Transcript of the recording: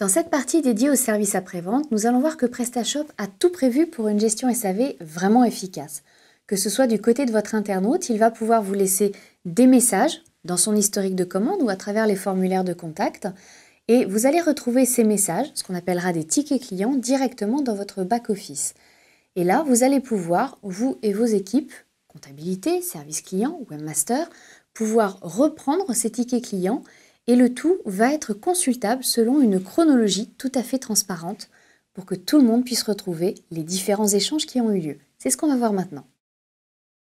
Dans cette partie dédiée au services après-vente, nous allons voir que PrestaShop a tout prévu pour une gestion SAV vraiment efficace. Que ce soit du côté de votre internaute, il va pouvoir vous laisser des messages dans son historique de commande ou à travers les formulaires de contact. Et vous allez retrouver ces messages, ce qu'on appellera des tickets clients, directement dans votre back-office. Et là, vous allez pouvoir, vous et vos équipes, comptabilité, service client, webmaster, pouvoir reprendre ces tickets clients et le tout va être consultable selon une chronologie tout à fait transparente pour que tout le monde puisse retrouver les différents échanges qui ont eu lieu. C'est ce qu'on va voir maintenant.